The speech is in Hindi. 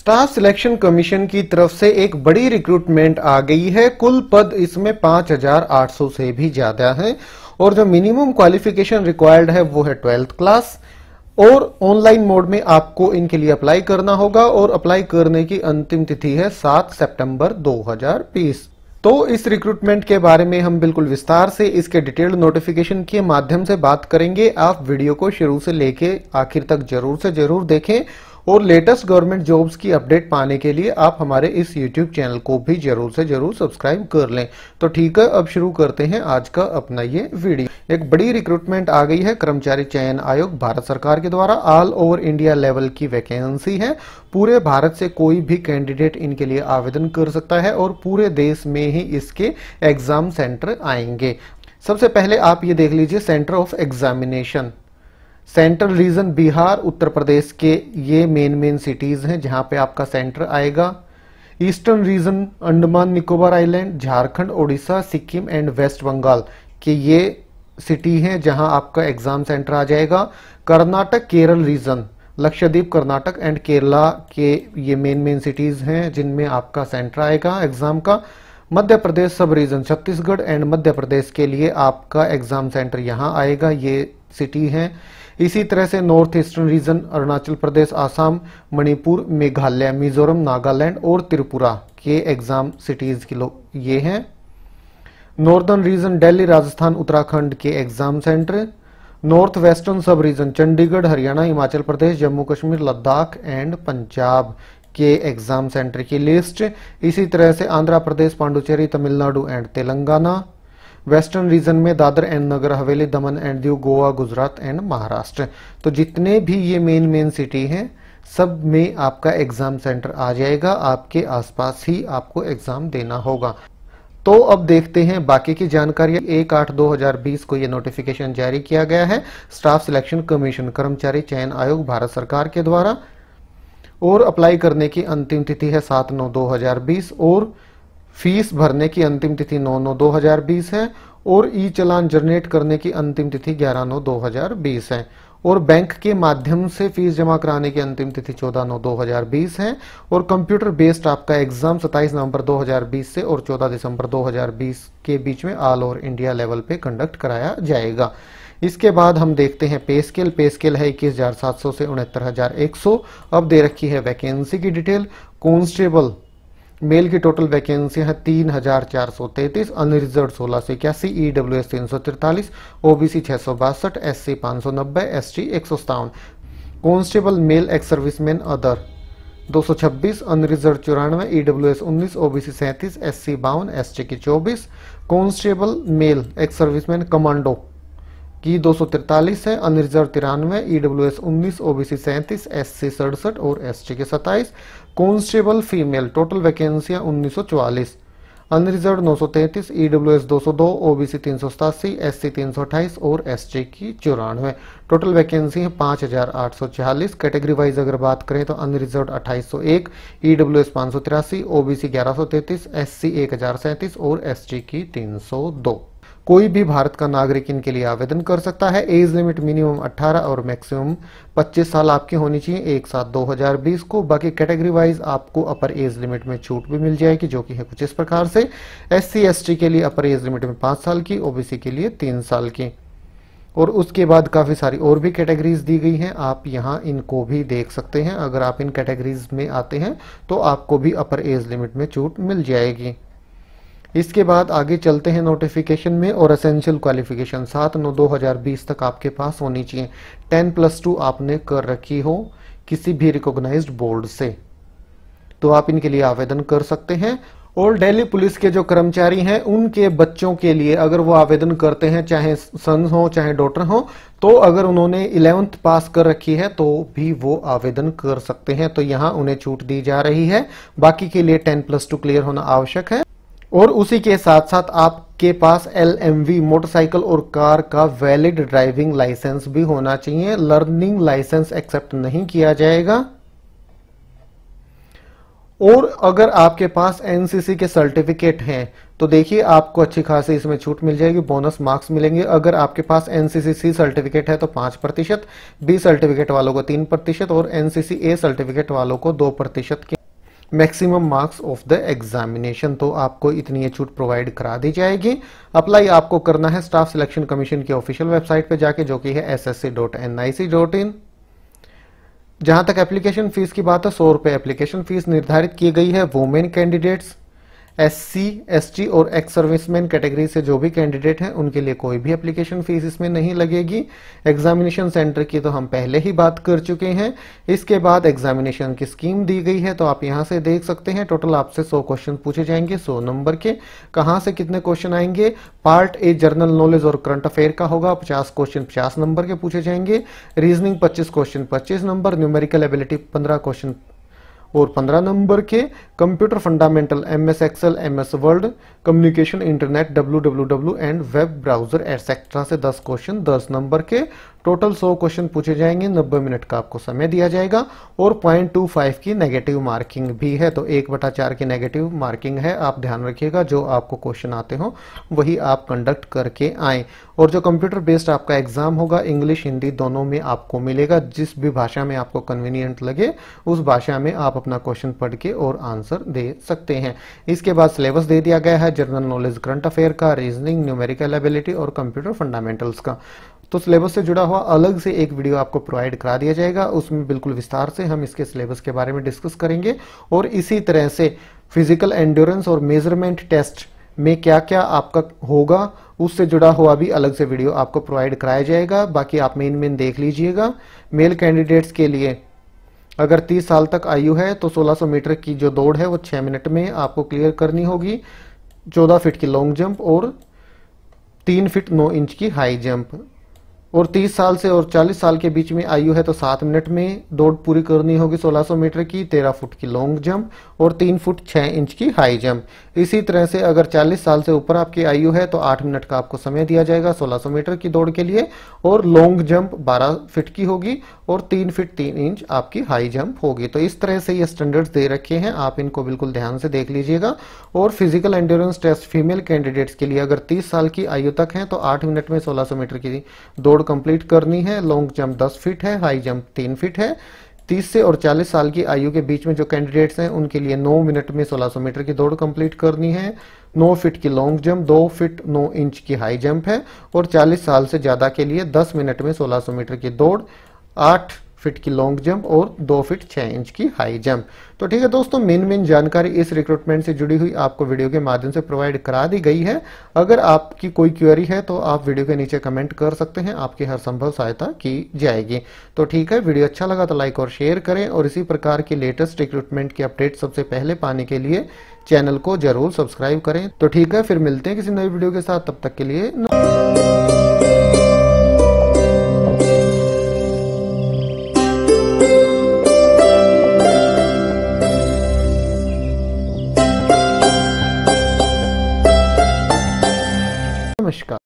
स्टाफ सिलेक्शन कमीशन की तरफ से एक बड़ी रिक्रूटमेंट आ गई है कुल पद इसमें 5,800 से भी ज्यादा है और जो मिनिमम क्वालिफिकेशन रिक्वायर्ड है वो है ट्वेल्थ क्लास और ऑनलाइन मोड में आपको इनके लिए अप्लाई करना होगा और अप्लाई करने की अंतिम तिथि है 7 सितंबर 2020 तो इस रिक्रूटमेंट के बारे में हम बिल्कुल विस्तार से इसके डिटेल्ड नोटिफिकेशन के माध्यम से बात करेंगे आप वीडियो को शुरू से लेके आखिर तक जरूर से जरूर देखें और लेटेस्ट गवर्नमेंट जॉब्स की अपडेट पाने के लिए आप हमारे इस यूट्यूब चैनल को भी जरूर से जरूर सब्सक्राइब कर लें तो ठीक है अब शुरू करते हैं आज का अपना ये वीडियो एक बड़ी रिक्रूटमेंट आ गई है कर्मचारी चयन आयोग भारत सरकार के द्वारा ऑल ओवर इंडिया लेवल की वैकेंसी है पूरे भारत से कोई भी कैंडिडेट इनके लिए आवेदन कर सकता है और पूरे देश में ही इसके एग्जाम सेंटर आएंगे सबसे पहले आप ये देख लीजिए centre of examination central region Bihar Uttar Pradesh के ये मेन मेन सिटीज हैं जहां पे आपका सेंटर आएगा eastern region Andaman Nicobar island Jharkhand Odisha Sikkim and west Bengal के ये सिटी हैं जहां आपका एग्जाम सेंटर आ जाएगा कर्नाटक केरल रीजन लक्षद्वीप कर्नाटक एंड केरला के ये मेन मेन सिटीज हैं जिनमें आपका सेंटर आएगा एग्जाम का Madhya Pradesh sub region Chhattisgarh and Madhya Pradesh के लिए आपका एग्जाम सेंटर यहाँ आएगा ये सिटी है इसी तरह से north eastern region Arunachal Pradesh Assam Manipur Meghalaya Mizoram Nagaland और त्रिपुरा के एग्जाम सिटीज के लोग ये हैं नॉर्दर्न रीजन दिल्ली राजस्थान उत्तराखंड के exam centre north western sub region Chandigarh Haryana Himachal Pradesh Jammu Kashmir Ladakh and Punjab के एग्जाम सेंटर की लिस्ट इसी तरह से Andhra Pradesh Puducherry Tamil Nadu and Telangana western region में Dadra and Nagar Haveli Daman and Diu Goa Gujarat and Maharashtra तो जितने भी ये मेन मेन सिटी हैं सब में आपका एग्ज़ाम सेंटर आ जाएगा आपके आसपास ही आपको एग्ज़ाम देना होगा तो अब देखते हैं बाकी की जानकारी एक आठ दो हजार बीस को यह नोटिफिकेशन जारी किया गया है स्टाफ सिलेक्शन कमीशन कर्मचारी चयन आयोग भारत सरकार के द्वारा और अप्लाई करने की अंतिम तिथि है सात नौ दो हजार बीस और फीस भरने की अंतिम तिथि 9 नौ 2020 है और ई चलान जनरेट करने की अंतिम तिथि 11 नौ 2020 है और बैंक के माध्यम से फीस जमा कराने की अंतिम तिथि 14 नौ 2020 है और कंप्यूटर बेस्ड आपका एग्जाम 27 नवंबर 2020 से और 14 दिसंबर 2020 के बीच में ऑल ओवर इंडिया लेवल पे कंडक्ट कराया जाएगा इसके बाद हम देखते हैं पे स्केल पे स्केल है इक्कीस हजार सात सौ से उनहत्तर हजार एक सौ अब दे रखी है वैकेंसी की डिटेल कॉन्स्टेबल मेल की टोटल वैकेंसी है तीन हजार चार सौ तैतीस अनरिजर्व सोलह सौ इक्यासी ई डब्ल्यू एस तीन सौ तिरतालीस ओबीसी छह सौ बासठ एस सी पाँच सौ नब्बे एस टी एक सौ सतावन constable male ex serviceman other दो सौ छब्बीस अनरिजर्व चौरानवे ईडब्ल्यू e एस उन्नीस ओबीसी सैंतीस एस सी बावन एस टी की चौबीस constable male ex serviceman commando की दो है अनरिजर्व तिरानवे ई डब्ल्यू एस उन्नीस ओ बी सी सैंतीस एस सी सड़सठ और एस टी के सत्ताईस कॉन्स्टेबल फीमेल टोटल वैकेंसियाँ उन्नीस सौ चौवालीस अनरिजर्व नौ सौ 202 ओबीसी एस दो सौ दो तीन सौ सतासी एस सी तीन सौ अट्ठाईस और एस जी की चौरानवे टोटल वैकेंसी है पाँच हज़ार आठ सौ छियालीस कैटेगरी वाइज अगर बात करें तो अनरिजर्व अट्ठाईस सौ एक ईडब्ल्यू e एस पांच सौ तिरासी ओबीसी ग्यारह सौ तैतीस एस सी एक हज़ार सैंतीस और एस जी की तीन सौ दो कोई भी भारत का नागरिक इनके लिए आवेदन कर सकता है एज लिमिट मिनिमम 18 और मैक्सिमम 25 साल आपकी होनी चाहिए एक साथ 2020 को बाकी कैटेगरी वाइज आपको अपर एज लिमिट में छूट भी मिल जाएगी जो कि है कुछ इस प्रकार से एस सी के लिए अपर एज लिमिट में पांच साल की ओबीसी के लिए तीन साल की और उसके बाद काफ़ी सारी और भी कैटेगरीज दी गई हैं आप यहाँ इनको भी देख सकते हैं अगर आप इन कैटेगरीज में आते हैं तो आपको भी अपर एज लिमिट में छूट मिल जाएगी इसके बाद आगे चलते हैं नोटिफिकेशन में और असेंशियल क्वालिफिकेशन सात नौ दो हज़ार बीस तक आपके पास होनी चाहिए टेन प्लस टू आपने कर रखी हो किसी भी रिकॉग्नाइज्ड बोर्ड से तो आप इनके लिए आवेदन कर सकते हैं और दिल्ली पुलिस के जो कर्मचारी हैं उनके बच्चों के लिए अगर वो आवेदन करते हैं चाहे सन हो चाहे डॉटर हो तो अगर उन्होंने इलेवंथ पास कर रखी है तो भी वो आवेदन कर सकते हैं तो यहाँ उन्हें छूट दी जा रही है बाकी के लिए टेन प्लस टू क्लियर होना आवश्यक है और उसी के साथ साथ आपके पास एल मोटरसाइकिल और कार का वैलिड ड्राइविंग लाइसेंस भी होना चाहिए लर्निंग लाइसेंस एक्सेप्ट नहीं किया जाएगा और अगर आपके पास एनसीसी के सर्टिफिकेट हैं तो देखिए आपको अच्छी खासी इसमें छूट मिल जाएगी बोनस मार्क्स मिलेंगे अगर आपके पास एनसीसी सर्टिफिकेट है तो पांच प्रतिशत बी सर्टिफिकेट वालों को तीन प्रतिशत और एनसीसी ए सर्टिफिकेट वालों को दो प्रतिशत के maximum marks of the examination तो आपको इतनी छूट प्रोवाइड करा दी जाएगी अप्लाई आपको करना है स्टाफ सिलेक्शन कमीशन की ऑफिशियल वेबसाइट पर जाके जो कि है S S C dot N I C dot in जहां तक एप्लीकेशन फीस की बात है सौ रुपए एप्लीकेशन फीस निर्धारित की गई है वुमेन कैंडिडेट्स एससी, एसटी और एक्स सर्विसमैन कैटेगरी से जो भी कैंडिडेट हैं उनके लिए कोई भी एप्लीकेशन फीस इसमें नहीं लगेगी एग्जामिनेशन सेंटर की तो हम पहले ही बात कर चुके हैं इसके बाद एग्जामिनेशन की स्कीम दी गई है तो आप यहां से देख सकते हैं टोटल आपसे सौ क्वेश्चन पूछे जाएंगे सौ नंबर के कहाँ से कितने क्वेश्चन आएंगे पार्ट ए जर्नल नॉलेज और करंट अफेयर का होगा पचास क्वेश्चन पचास नंबर के पूछे जाएंगे रीजनिंग पच्चीस क्वेश्चन पच्चीस नंबर न्यूमेरिकल एबिलिटी पंद्रह क्वेश्चन और 15 नंबर के computer fundamental M S Excel M S word communication internet W W W and web browser etcetera से 10 क्वेश्चन 10 नंबर के टोटल 100 क्वेश्चन पूछे जाएंगे 90 मिनट का आपको समय दिया जाएगा और 0.25 की नेगेटिव मार्किंग भी है तो एक बटा चार की नेगेटिव मार्किंग है आप ध्यान रखिएगा जो आपको क्वेश्चन आते हो वही आप कंडक्ट करके आए और जो कंप्यूटर बेस्ड आपका एग्जाम होगा इंग्लिश हिंदी दोनों में आपको मिलेगा जिस भी भाषा में आपको कन्वीनियंट लगे उस भाषा में आप अपना क्वेश्चन पढ़ के और आंसर दे सकते हैं इसके बाद सिलेबस दे दिया गया है जनरल नॉलेज करंट अफेयर का रीजनिंग न्यूमेरिकल एबिलिटी और कंप्यूटर फंडामेंटल्स का तो सिलेबस से जुड़ा हुआ अलग से एक वीडियो आपको प्रोवाइड करा दिया जाएगा उसमें बिल्कुल विस्तार से हम इसके सिलेबस के बारे में डिस्कस करेंगे और इसी तरह से फिजिकल एंड्योरेंस और मेजरमेंट टेस्ट में क्या क्या आपका होगा उससे जुड़ा हुआ भी अलग से वीडियो आपको प्रोवाइड कराया जाएगा बाकी आप मेन मेन देख लीजिएगा मेल कैंडिडेट्स के लिए अगर 30 साल तक आयु है तो 1600 मीटर की जो दौड़ है वो 6 मिनट में आपको क्लियर करनी होगी 14 फीट की लॉन्ग जंप और 3 फीट 9 इंच की हाई जंप और 30 साल से और 40 साल के बीच में आयु है तो सात मिनट में दौड़ पूरी करनी होगी 1600 मीटर की 13 फुट की लॉन्ग जंप और 3 फुट 6 इंच की हाई जंप इसी तरह से अगर 40 साल से ऊपर आपकी आयु है तो 8 मिनट का आपको समय दिया जाएगा 1600 मीटर की दौड़ के लिए और लॉन्ग जंप 12 फिट की होगी और 3 फिट 3 इंच आपकी हाई जंप होगी तो इस तरह से ये स्टैंडर्ड्स दे रखे हैं आप इनको बिल्कुल ध्यान से देख लीजिएगा और physical endurance test female candidates के लिए अगर तीस साल की आयु तक है तो आठ मिनट में सोलह मीटर की दौड़ दौड़ कंप्लीट करनी है लॉन्ग जंप 10 फीट है हाई जंप 3 फीट है 30 से और 40 साल की आयु के बीच में जो कैंडिडेट्स हैं उनके लिए 9 मिनट में 1600 मीटर की दौड़ कंप्लीट करनी है 9 फीट की लॉन्ग जंप 2 फीट 9 इंच की हाई जंप है और 40 साल से ज़्यादा के लिए 10 मिनट में 1600 मीटर की दौड़ 8 फिट की लॉन्ग जंप और दो फिट छः इंच की हाई जंप तो ठीक है दोस्तों मेन मेन जानकारी इस रिक्रूटमेंट से जुड़ी हुई आपको वीडियो के माध्यम से प्रोवाइड करा दी गई है अगर आपकी कोई क्वेरी है तो आप वीडियो के नीचे कमेंट कर सकते हैं आपकी हर संभव सहायता की जाएगी तो ठीक है वीडियो अच्छा लगा तो लाइक और शेयर करें और इसी प्रकार की लेटेस्ट रिक्रूटमेंट की अपडेट सबसे पहले पाने के लिए चैनल को जरूर सब्सक्राइब करें तो ठीक है फिर मिलते हैं किसी नई वीडियो के साथ तब तक के लिए